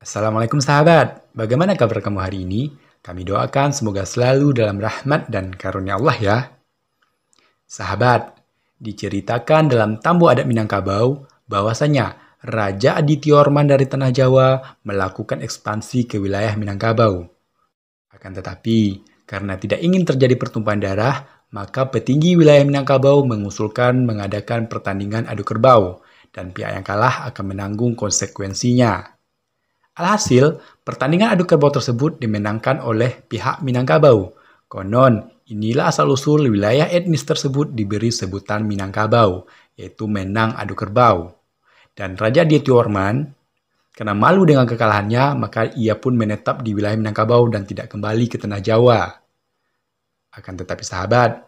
Assalamualaikum sahabat, bagaimana kabar kamu hari ini? Kami doakan semoga selalu dalam rahmat dan karunia Allah ya. Sahabat, diceritakan dalam Tambu Adat Minangkabau bahwasanya Raja Adityorman dari Tanah Jawa melakukan ekspansi ke wilayah Minangkabau. Akan tetapi, karena tidak ingin terjadi pertumpahan darah, maka petinggi wilayah Minangkabau mengusulkan mengadakan pertandingan adu kerbau dan pihak yang kalah akan menanggung konsekuensinya. Alhasil, pertandingan adu kerbau tersebut dimenangkan oleh pihak Minangkabau. Konon, inilah asal-usul wilayah etnis tersebut diberi sebutan Minangkabau, yaitu menang adu kerbau. Dan Raja Dietiorman, karena malu dengan kekalahannya, maka ia pun menetap di wilayah Minangkabau dan tidak kembali ke tanah Jawa. Akan tetapi sahabat,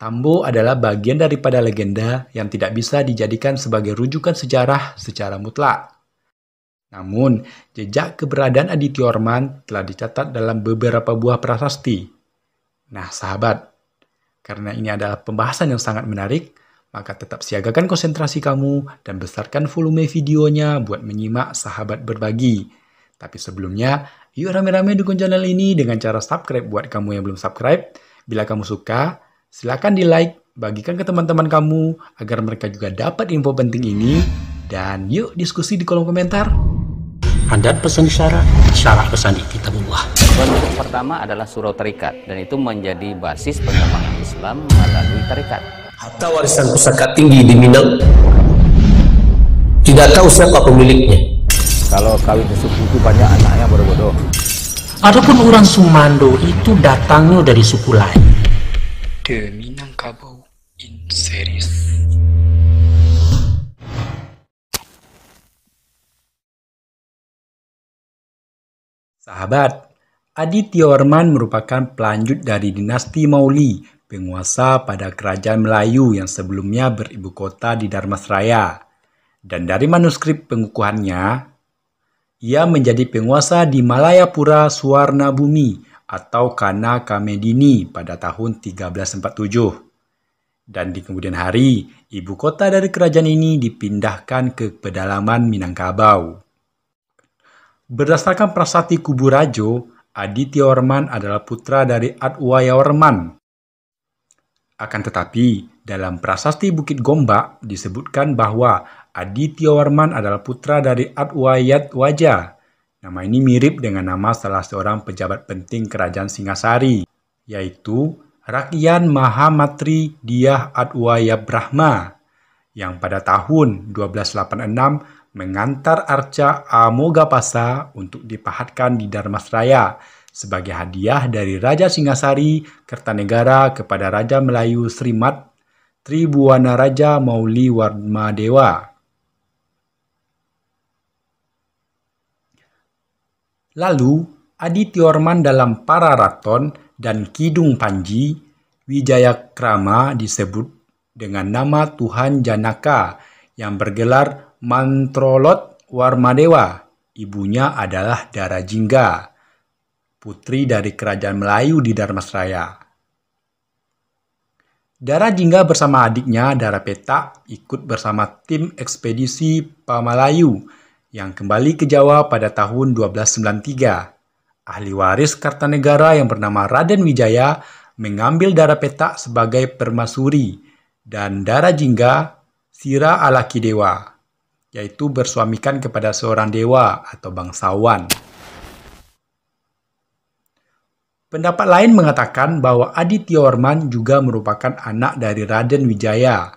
Tambo adalah bagian daripada legenda yang tidak bisa dijadikan sebagai rujukan sejarah secara mutlak. Namun, jejak keberadaan Aditya Orman telah dicatat dalam beberapa buah prasasti. Nah, sahabat, karena ini adalah pembahasan yang sangat menarik, maka tetap siagakan konsentrasi kamu dan besarkan volume videonya buat menyimak sahabat berbagi. Tapi sebelumnya, yuk rame-rame dukung channel ini dengan cara subscribe buat kamu yang belum subscribe. Bila kamu suka, silakan di like, bagikan ke teman-teman kamu agar mereka juga dapat info penting ini. Dan yuk diskusi di kolom komentar. Anda pesan syarah, syarah pesan di kitabullah. Bentuk pertama adalah surau terikat dan itu menjadi basis pengembangan Islam melalui terikat. Harta warisan pusaka tinggi di Minang tidak tahu siapa pemiliknya. Kalau kawin sesepuh itu banyak anaknya bodoh-bodoh. Adapun orang Sumando itu datangnya dari suku lain. Demi Sahabat, Aditya Warman merupakan pelanjut dari dinasti Mauli, penguasa pada kerajaan Melayu yang sebelumnya beribu kota di Darmasraya. Dan dari manuskrip pengukuhannya, ia menjadi penguasa di Malayapura Bumi atau Kana Kamedini pada tahun 1347 dan di kemudian hari ibu kota dari kerajaan ini dipindahkan ke pedalaman Minangkabau. Berdasarkan prasasti Kuburajo, Aditya Warman adalah putra dari Adwaya Warman. Akan tetapi, dalam prasasti Bukit Gombak disebutkan bahwa Aditya Warman adalah putra dari Adwayat Waja. Nama ini mirip dengan nama salah seorang pejabat penting kerajaan Singasari, yaitu Rakyan Mahamatri Diah Adwaya Brahma, yang pada tahun 1286 mengantar arca Amogapasa untuk dipahatkan di Dharmasraya sebagai hadiah dari Raja Singasari Kertanegara kepada Raja Melayu Srimat Tribuana Raja Mauli Dewa. Lalu, Adityorman dalam Pararaton dan Kidung Panji, Wijaya Krama disebut dengan nama Tuhan Janaka yang bergelar Mantrolot Warmadewa, ibunya adalah Dara Jingga, putri dari kerajaan Melayu di Dharmasraya. Jingga bersama adiknya Dara Peta ikut bersama tim ekspedisi Pamalayu yang kembali ke Jawa pada tahun 1293. Ahli waris Kartanegara yang bernama Raden Wijaya mengambil Dara Darapeta sebagai permasuri dan Dara Darajingga Sira Alakidewa yaitu bersuamikan kepada seorang dewa atau bangsawan. Pendapat lain mengatakan bahwa Aditya Orman juga merupakan anak dari Raden Wijaya,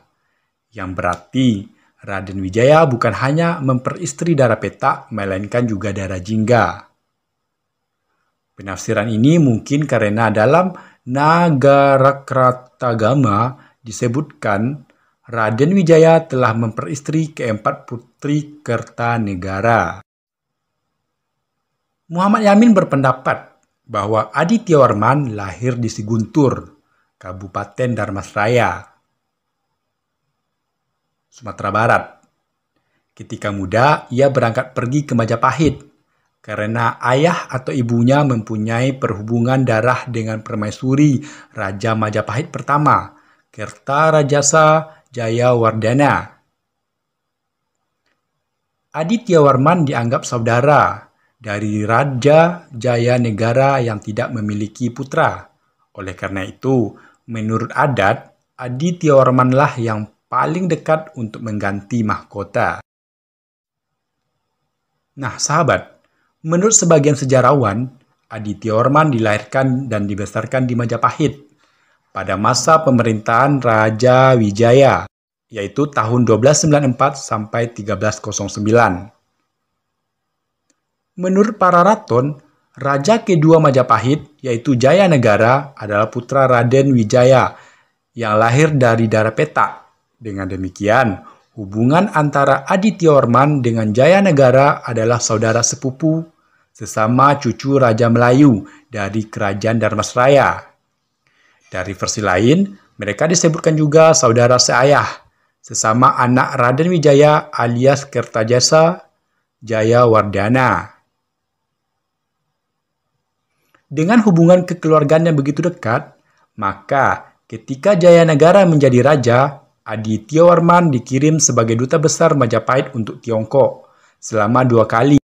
yang berarti Raden Wijaya bukan hanya memperistri darah petak, melainkan juga darah jingga. Penafsiran ini mungkin karena dalam Nagarakratagama disebutkan Raden Wijaya telah memperistri keempat putri Kertanegara. Muhammad Yamin berpendapat bahwa Aditya Warman lahir di Siguntur, Kabupaten Darmasraya, Sumatera Barat. Ketika muda, ia berangkat pergi ke Majapahit karena ayah atau ibunya mempunyai perhubungan darah dengan permaisuri Raja Majapahit pertama, Kerta Rajasa. Jaya Wardana. Aditya Warman dianggap saudara dari Raja Jaya Negara yang tidak memiliki putra. Oleh karena itu, menurut adat, Aditya Warmanlah yang paling dekat untuk mengganti mahkota. Nah, sahabat, menurut sebagian sejarawan, Aditya Warman dilahirkan dan dibesarkan di Majapahit pada masa pemerintahan Raja Wijaya, yaitu tahun 1294 sampai 1309. Menurut para raton, Raja kedua Majapahit, yaitu Jaya Negara, adalah putra Raden Wijaya yang lahir dari darah peta. Dengan demikian, hubungan antara Aditya Orman dengan Negara adalah saudara sepupu, sesama cucu Raja Melayu dari Kerajaan Darmasraya dari versi lain, mereka disebutkan juga saudara seayah, sesama anak Raden Wijaya alias Kertajasa Jaya Wardana. Dengan hubungan kekeluargaan yang begitu dekat, maka ketika Jaya Negara menjadi raja, Aditya Warman dikirim sebagai duta besar Majapahit untuk Tiongkok selama dua kali.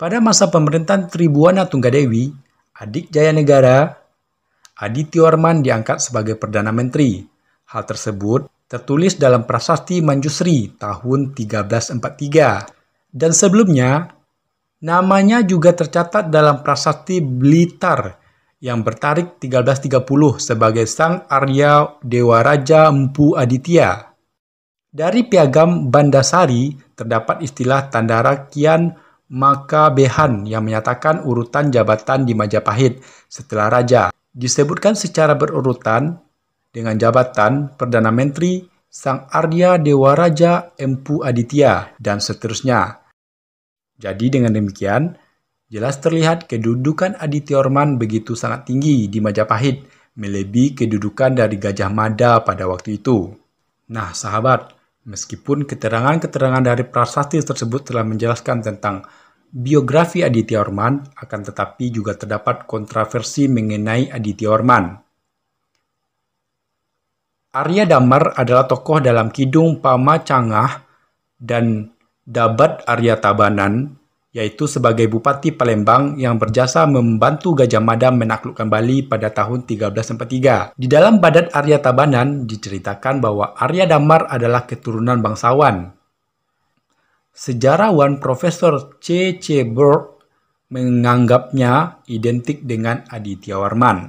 Pada masa pemerintahan Tribuana Tunggadewi, adik Jaya Negara Aditya Orman diangkat sebagai Perdana Menteri. Hal tersebut tertulis dalam Prasasti Manjusri tahun 1343. Dan sebelumnya, namanya juga tercatat dalam Prasasti Blitar yang bertarik 1330 sebagai Sang Arya Dewa Raja Empu Aditya. Dari piagam Bandasari terdapat istilah tanda rakian maka Behan yang menyatakan urutan jabatan di Majapahit setelah raja disebutkan secara berurutan dengan jabatan Perdana Menteri Sang Arya Dewa Raja, Empu Aditya dan seterusnya. Jadi dengan demikian, jelas terlihat kedudukan Orman begitu sangat tinggi di Majapahit, melebihi kedudukan dari Gajah Mada pada waktu itu. Nah, sahabat, meskipun keterangan-keterangan dari prasasti tersebut telah menjelaskan tentang Biografi Aditya Orman akan tetapi juga terdapat kontroversi mengenai Aditya Orman. Arya Damar adalah tokoh dalam Kidung Pama Cangah dan Dabat Arya Tabanan, yaitu sebagai Bupati Palembang yang berjasa membantu Gajah Mada menaklukkan Bali pada tahun 1343. Di dalam Badat Arya Tabanan diceritakan bahwa Arya Damar adalah keturunan bangsawan Sejarawan Profesor C. C. Berg menganggapnya identik dengan Aditya Warman.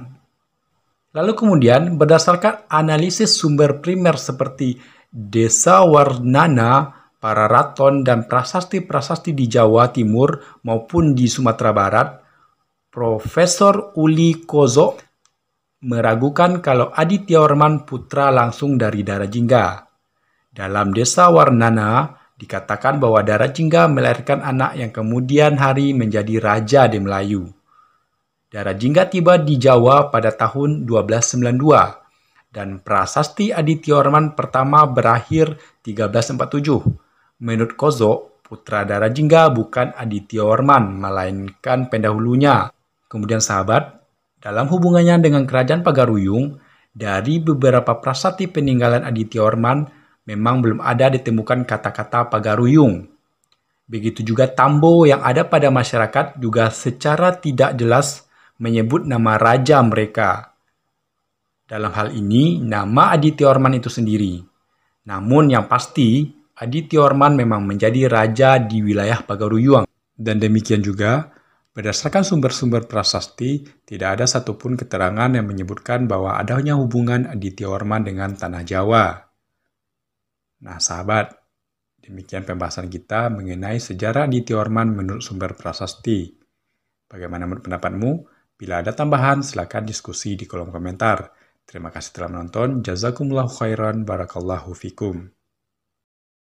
Lalu kemudian berdasarkan analisis sumber primer seperti Desa Warnana, para raton dan prasasti-prasasti di Jawa Timur maupun di Sumatera Barat, Profesor Uli Kozo meragukan kalau Aditya Warman putra langsung dari darah jingga. Dalam desa Warnana, Dikatakan bahwa Jingga melahirkan anak yang kemudian hari menjadi raja di Melayu. Jingga tiba di Jawa pada tahun 1292 dan prasasti Adityorman pertama berakhir 1347. Menurut Kozo, putra Jingga bukan Adityorman, melainkan pendahulunya. Kemudian sahabat, dalam hubungannya dengan kerajaan Pagaruyung, dari beberapa prasasti peninggalan Adityorman, memang belum ada ditemukan kata-kata pagaruyung. Begitu juga tambo yang ada pada masyarakat juga secara tidak jelas menyebut nama raja mereka. Dalam hal ini, nama Aditya Orman itu sendiri. Namun yang pasti, Aditya Orman memang menjadi raja di wilayah Pagaruyuang. Dan demikian juga, Berdasarkan sumber-sumber prasasti, tidak ada satupun keterangan yang menyebutkan bahwa adanya hubungan Aditya Orman dengan Tanah Jawa. Nah sahabat, demikian pembahasan kita mengenai sejarah Diti Orman menurut sumber prasasti. Bagaimana menurut pendapatmu? Bila ada tambahan, silakan diskusi di kolom komentar. Terima kasih telah menonton. Jazakumullah khairan. Barakallahu fikum.